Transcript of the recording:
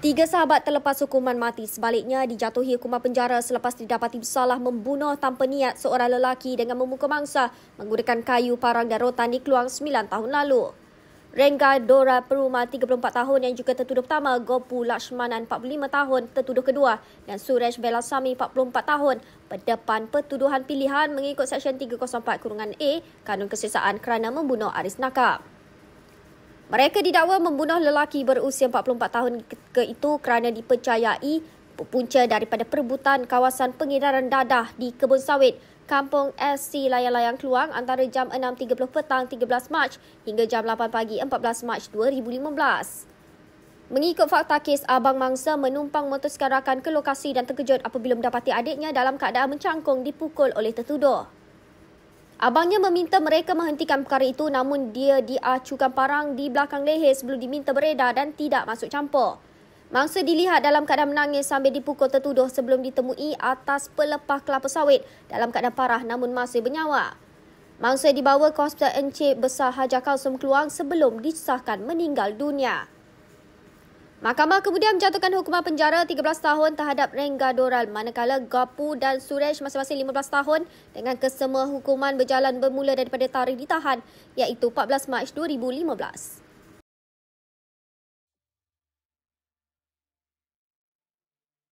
Tiga sahabat terlepas hukuman mati sebaliknya dijatuhi hukuman penjara selepas didapati bersalah membunuh tanpa niat seorang lelaki dengan memukul mangsa menggunakan kayu parang dan rotan di Keluang 9 tahun lalu. Rengga Dora Peruma 34 tahun yang juga tertuduh pertama, Gopu Lakshmanan 45 tahun tertuduh kedua dan Suresh Belasami 44 tahun berdepan pertuduhan pilihan mengikut Seksyen 304 Kurungan A Kanun Kesesaan kerana membunuh Aris Nakab. Mereka didakwa membunuh lelaki berusia 44 tahun ke itu kerana dipercayai punca daripada perebutan kawasan pengedaran dadah di kebun sawit Kampung SC Layang-Layang Keluang antara jam 6.30 petang 13 Mac hingga jam 8 pagi 14 Mac 2015. Mengikut fakta kes, Abang Mangsa menumpang motosikal rakan ke lokasi dan terkejut apabila mendapati adiknya dalam keadaan mencangkung dipukul oleh tertuduh. Abangnya meminta mereka menghentikan perkara itu namun dia diacukan parang di belakang leher sebelum diminta beredar dan tidak masuk campur. Mangsa dilihat dalam keadaan menangis sambil dipukul tertuduh sebelum ditemui atas pelepah kelapa sawit dalam keadaan parah namun masih bernyawa. Mangsa dibawa ke Hospital Encik Besar Haja Kalsum Keluang sebelum disahkan meninggal dunia. Mahkamah kemudian menjatuhkan hukuman penjara 13 tahun terhadap Rengga Doral manakala Gapu dan Suresh masing-masing 15 tahun dengan kesemua hukuman berjalan bermula daripada tarikh ditahan iaitu 14 Mac 2015.